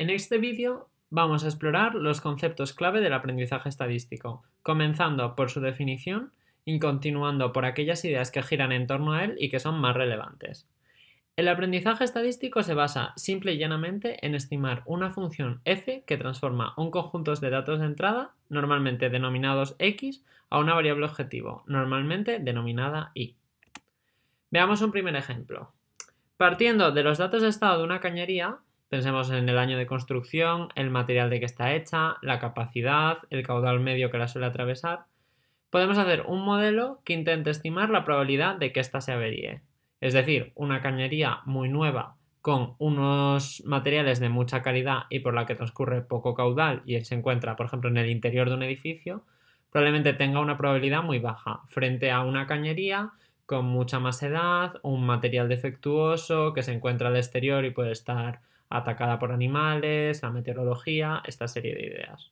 En este vídeo vamos a explorar los conceptos clave del aprendizaje estadístico, comenzando por su definición y continuando por aquellas ideas que giran en torno a él y que son más relevantes. El aprendizaje estadístico se basa simple y llanamente en estimar una función f que transforma un conjunto de datos de entrada, normalmente denominados x, a una variable objetivo, normalmente denominada y. Veamos un primer ejemplo. Partiendo de los datos de estado de una cañería, Pensemos en el año de construcción, el material de que está hecha, la capacidad, el caudal medio que la suele atravesar. Podemos hacer un modelo que intente estimar la probabilidad de que ésta se averíe. Es decir, una cañería muy nueva con unos materiales de mucha calidad y por la que transcurre poco caudal y se encuentra, por ejemplo, en el interior de un edificio, probablemente tenga una probabilidad muy baja frente a una cañería con mucha más edad, un material defectuoso que se encuentra al exterior y puede estar atacada por animales, la meteorología, esta serie de ideas.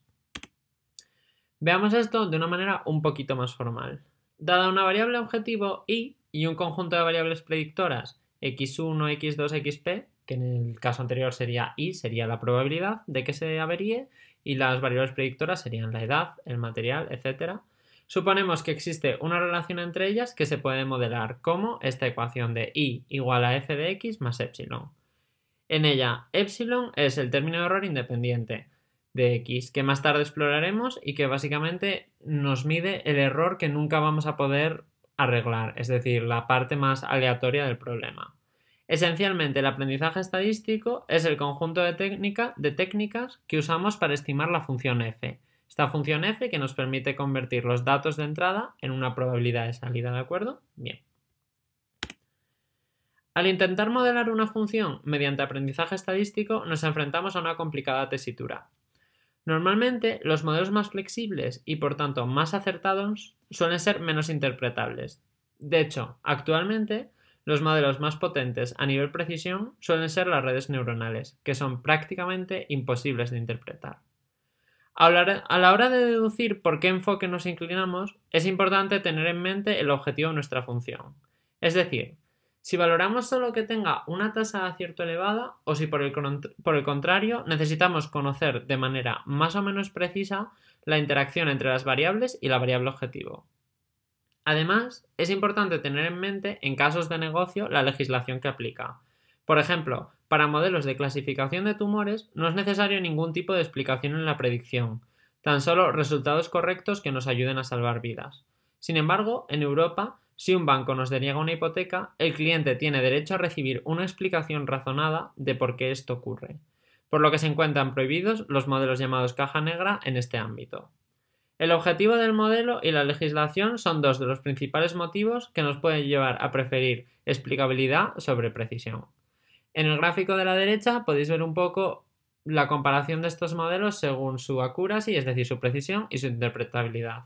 Veamos esto de una manera un poquito más formal. Dada una variable objetivo y y un conjunto de variables predictoras x1, x2, xp, que en el caso anterior sería y, sería la probabilidad de que se averíe, y las variables predictoras serían la edad, el material, etc. Suponemos que existe una relación entre ellas que se puede modelar como esta ecuación de y igual a f de x más epsilon. En ella, epsilon es el término de error independiente de x, que más tarde exploraremos y que básicamente nos mide el error que nunca vamos a poder arreglar, es decir, la parte más aleatoria del problema. Esencialmente, el aprendizaje estadístico es el conjunto de, de técnicas que usamos para estimar la función f. Esta función f que nos permite convertir los datos de entrada en una probabilidad de salida, ¿de acuerdo? Bien. Al intentar modelar una función mediante aprendizaje estadístico, nos enfrentamos a una complicada tesitura. Normalmente, los modelos más flexibles y por tanto más acertados suelen ser menos interpretables. De hecho, actualmente, los modelos más potentes a nivel precisión suelen ser las redes neuronales, que son prácticamente imposibles de interpretar. A la hora de deducir por qué enfoque nos inclinamos, es importante tener en mente el objetivo de nuestra función. Es decir, si valoramos solo que tenga una tasa de acierto elevada o si por el, por el contrario necesitamos conocer de manera más o menos precisa la interacción entre las variables y la variable objetivo. Además, es importante tener en mente en casos de negocio la legislación que aplica. Por ejemplo, para modelos de clasificación de tumores no es necesario ningún tipo de explicación en la predicción, tan solo resultados correctos que nos ayuden a salvar vidas. Sin embargo, en Europa si un banco nos deniega una hipoteca, el cliente tiene derecho a recibir una explicación razonada de por qué esto ocurre, por lo que se encuentran prohibidos los modelos llamados caja negra en este ámbito. El objetivo del modelo y la legislación son dos de los principales motivos que nos pueden llevar a preferir explicabilidad sobre precisión. En el gráfico de la derecha podéis ver un poco la comparación de estos modelos según su accuracy, es decir, su precisión y su interpretabilidad.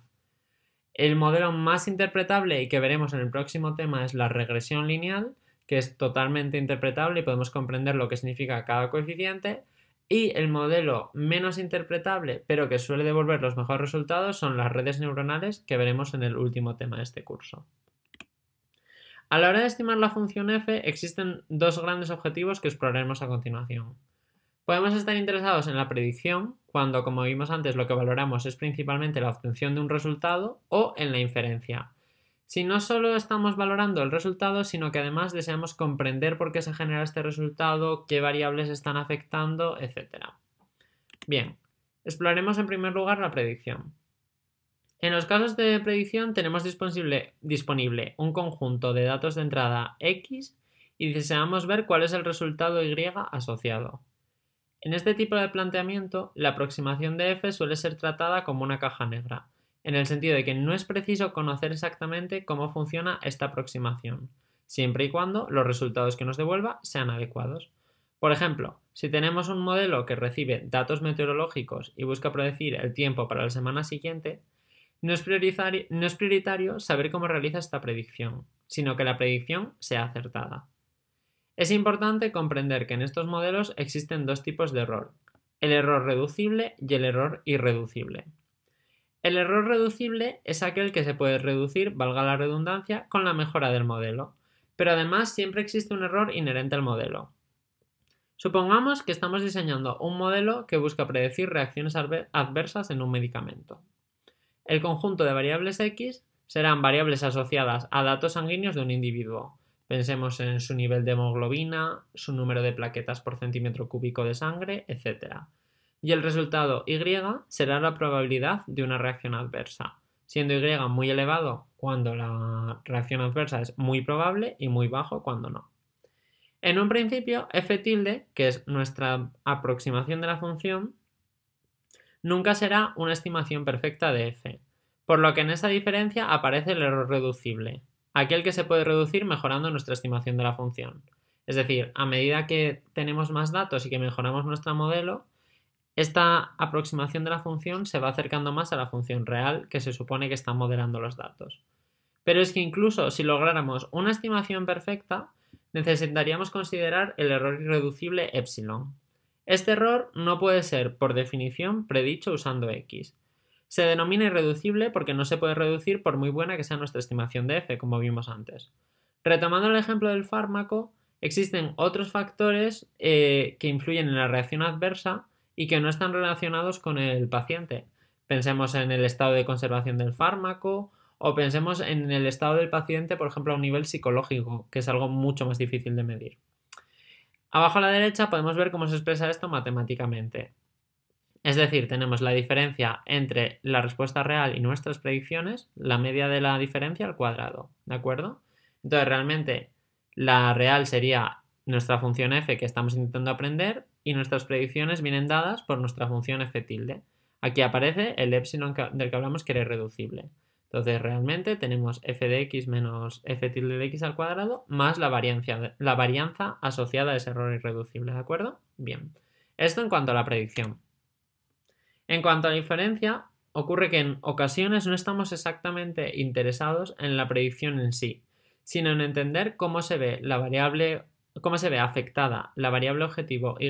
El modelo más interpretable y que veremos en el próximo tema es la regresión lineal, que es totalmente interpretable y podemos comprender lo que significa cada coeficiente. Y el modelo menos interpretable, pero que suele devolver los mejores resultados, son las redes neuronales, que veremos en el último tema de este curso. A la hora de estimar la función f, existen dos grandes objetivos que exploraremos a continuación. Podemos estar interesados en la predicción cuando, como vimos antes, lo que valoramos es principalmente la obtención de un resultado o en la inferencia. Si no solo estamos valorando el resultado, sino que además deseamos comprender por qué se genera este resultado, qué variables están afectando, etc. Bien, exploraremos en primer lugar la predicción. En los casos de predicción tenemos disponible, disponible un conjunto de datos de entrada X y deseamos ver cuál es el resultado Y asociado. En este tipo de planteamiento, la aproximación de f suele ser tratada como una caja negra, en el sentido de que no es preciso conocer exactamente cómo funciona esta aproximación, siempre y cuando los resultados que nos devuelva sean adecuados. Por ejemplo, si tenemos un modelo que recibe datos meteorológicos y busca predecir el tiempo para la semana siguiente, no es, prioritario saber cómo realiza esta predicción, sino que la predicción sea acertada. Es importante comprender que en estos modelos existen dos tipos de error, el error reducible y el error irreducible. El error reducible es aquel que se puede reducir, valga la redundancia, con la mejora del modelo, pero además siempre existe un error inherente al modelo. Supongamos que estamos diseñando un modelo que busca predecir reacciones adversas en un medicamento. El conjunto de variables X serán variables asociadas a datos sanguíneos de un individuo, Pensemos en su nivel de hemoglobina, su número de plaquetas por centímetro cúbico de sangre, etc. Y el resultado Y será la probabilidad de una reacción adversa, siendo Y muy elevado cuando la reacción adversa es muy probable y muy bajo cuando no. En un principio, f tilde, que es nuestra aproximación de la función, nunca será una estimación perfecta de f, por lo que en esa diferencia aparece el error reducible, aquel que se puede reducir mejorando nuestra estimación de la función. Es decir, a medida que tenemos más datos y que mejoramos nuestro modelo, esta aproximación de la función se va acercando más a la función real que se supone que está modelando los datos. Pero es que incluso si lográramos una estimación perfecta, necesitaríamos considerar el error irreducible epsilon. Este error no puede ser, por definición, predicho usando x, se denomina irreducible porque no se puede reducir por muy buena que sea nuestra estimación de F, como vimos antes. Retomando el ejemplo del fármaco, existen otros factores eh, que influyen en la reacción adversa y que no están relacionados con el paciente. Pensemos en el estado de conservación del fármaco o pensemos en el estado del paciente, por ejemplo, a un nivel psicológico, que es algo mucho más difícil de medir. Abajo a la derecha podemos ver cómo se expresa esto matemáticamente. Es decir, tenemos la diferencia entre la respuesta real y nuestras predicciones, la media de la diferencia al cuadrado, ¿de acuerdo? Entonces, realmente la real sería nuestra función f que estamos intentando aprender y nuestras predicciones vienen dadas por nuestra función f tilde. Aquí aparece el epsilon del que hablamos que era irreducible. Entonces, realmente tenemos f de x menos f tilde de x al cuadrado más la varianza, la varianza asociada a ese error irreducible, ¿de acuerdo? Bien. Esto en cuanto a la predicción. En cuanto a la inferencia, ocurre que en ocasiones no estamos exactamente interesados en la predicción en sí, sino en entender cómo se ve la variable cómo se ve afectada la variable objetivo y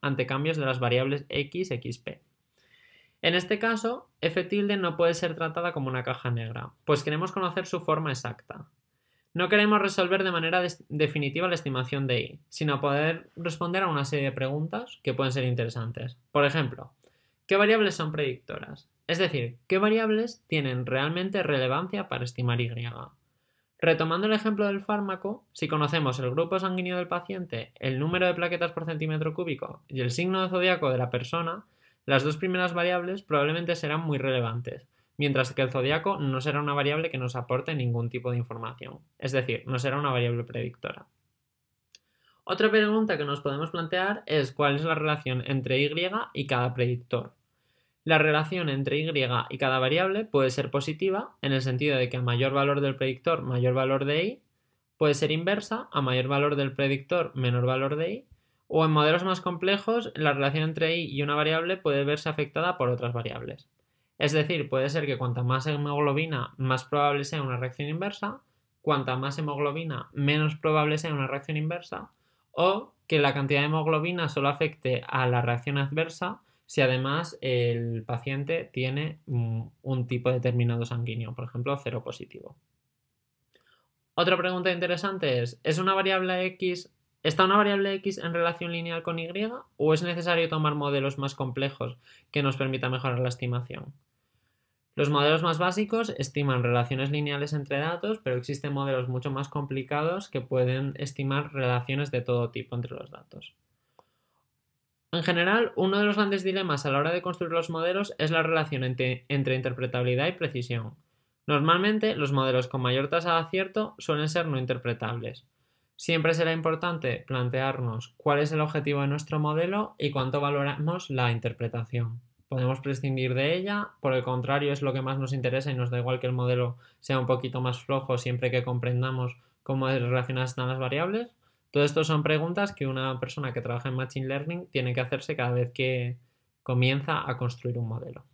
ante cambios de las variables x, xp. En este caso, f tilde no puede ser tratada como una caja negra, pues queremos conocer su forma exacta. No queremos resolver de manera definitiva la estimación de y, sino poder responder a una serie de preguntas que pueden ser interesantes. Por ejemplo, ¿Qué variables son predictoras? Es decir, ¿qué variables tienen realmente relevancia para estimar Y? Retomando el ejemplo del fármaco, si conocemos el grupo sanguíneo del paciente, el número de plaquetas por centímetro cúbico y el signo de zodiaco de la persona, las dos primeras variables probablemente serán muy relevantes, mientras que el zodiaco no será una variable que nos aporte ningún tipo de información, es decir, no será una variable predictora. Otra pregunta que nos podemos plantear es cuál es la relación entre Y y cada predictor. La relación entre Y y cada variable puede ser positiva en el sentido de que a mayor valor del predictor, mayor valor de Y, puede ser inversa, a mayor valor del predictor, menor valor de Y, o en modelos más complejos, la relación entre Y y una variable puede verse afectada por otras variables. Es decir, puede ser que cuanta más hemoglobina, más probable sea una reacción inversa, cuanta más hemoglobina, menos probable sea una reacción inversa, o que la cantidad de hemoglobina solo afecte a la reacción adversa, si además el paciente tiene un tipo determinado sanguíneo, por ejemplo, cero positivo. Otra pregunta interesante es, ¿es una variable X, está una variable X en relación lineal con Y o es necesario tomar modelos más complejos que nos permita mejorar la estimación? Los modelos más básicos estiman relaciones lineales entre datos, pero existen modelos mucho más complicados que pueden estimar relaciones de todo tipo entre los datos. En general, uno de los grandes dilemas a la hora de construir los modelos es la relación entre, interpretabilidad y precisión. Normalmente, los modelos con mayor tasa de acierto suelen ser no interpretables. Siempre será importante plantearnos cuál es el objetivo de nuestro modelo y cuánto valoramos la interpretación. Podemos prescindir de ella, por el contrario es lo que más nos interesa y nos da igual que el modelo sea un poquito más flojo siempre que comprendamos cómo relacionadas están las variables. Todo esto son preguntas que una persona que trabaja en Machine Learning tiene que hacerse cada vez que comienza a construir un modelo.